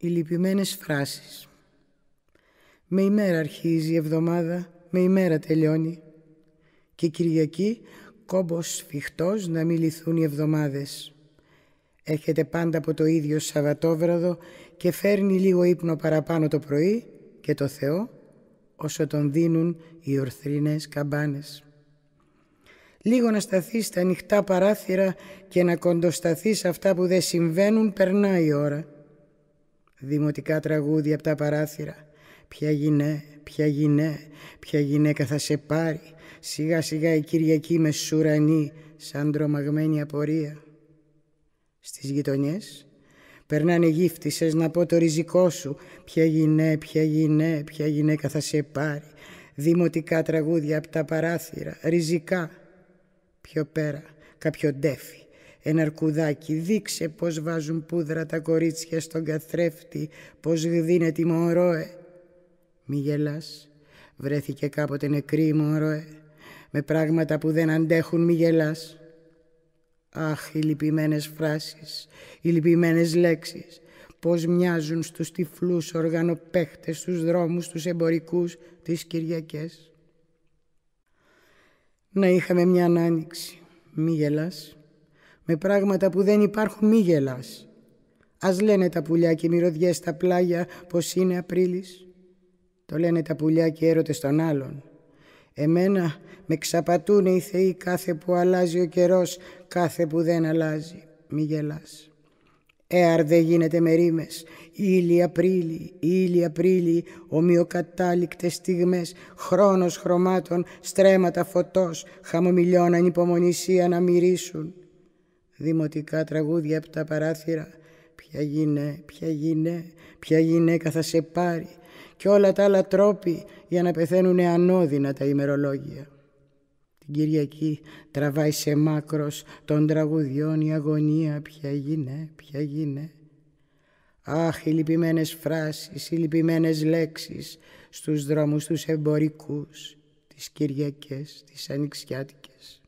Οι λυπημένες φράσεις. Με ημέρα αρχίζει η εβδομάδα, με ημέρα τελειώνει. Και Κυριακή κόμπος σφιχτός να μιληθούν οι εβδομάδες. Έρχεται πάντα από το ίδιο Σαββατόβραδο και φέρνει λίγο ύπνο παραπάνω το πρωί και το Θεό όσο τον δίνουν οι ορθρινές καμπάνες. Λίγο να σταθεί στα ανοιχτά παράθυρα και να κοντοσταθεί αυτά που δεν συμβαίνουν περνάει η ώρα. Δημοτικά τραγούδια από τα παράθυρα. Ποια γυνέ, ποια γυνέ, ποια γυναίκα θα σε πάρει. Σιγά σιγά η Κυριακή με σουρανή σαν τρομαγμένη απορία. Στις γειτονιές περνάνε γύφτισες να πω το ριζικό σου. Ποια γυνέ, ποια γυνέ, ποια γυναίκα θα σε πάρει. Δημοτικά τραγούδια από τα παράθυρα, ριζικά. Πιο πέρα, κάποιο ντέφι Εναρκουδάκι, δείξε πώς βάζουν πούδρα τα κορίτσια στον καθρέφτη, πώς γδίνεται η μωρόε. Μη γελάς, βρέθηκε κάποτε νεκρή η μωρόε, με πράγματα που δεν αντέχουν μη γελάς. Αχ, οι λυπημένες φράσεις, οι λυπημένες λέξεις, πώς μοιάζουν στους τυφλούς οργανοπαίχτες, στους δρόμους, στους εμπορικούς, τις Κυριακές. Να είχαμε μια άνοιξη, μη γελάς. Με πράγματα που δεν υπάρχουν μη γελάς. Ας λένε τα πουλιά και μυρωδιές στα πλάγια πως είναι Απρίλης. Το λένε τα πουλιά και έρωτες των άλλων. Εμένα με ξαπατούν οι θεοί κάθε που αλλάζει ο καιρός, κάθε που δεν αλλάζει. Μη γελάς. Έαρ ε, δεν γίνεται με ρήμες, ήλι Απρίλη, ήλι Απρίλη, ομοιοκατάληκτες στιγμές, χρόνος χρωμάτων, στρέμματα φωτός, χαμομηλιών ανυπομονησία να μυρίσουν δημοτικά τραγούδια από τα παράθυρα. Ποια γίνε, ποια γίνε, ποια γυναίκα θα σε πάρει και όλα τα άλλα τρόποι για να πεθαίνουν ανώδυνα τα ημερολόγια. Την Κυριακή τραβάει σε μάκρος των τραγουδιών η αγωνία ποια γίνε, ποια γίνε. Αχ, οι λυπημένες φράσεις, οι λυπημένες λέξεις στους δρόμους τους εμπορικούς, τις Κυριακές, τις Ανοιξιάτικες.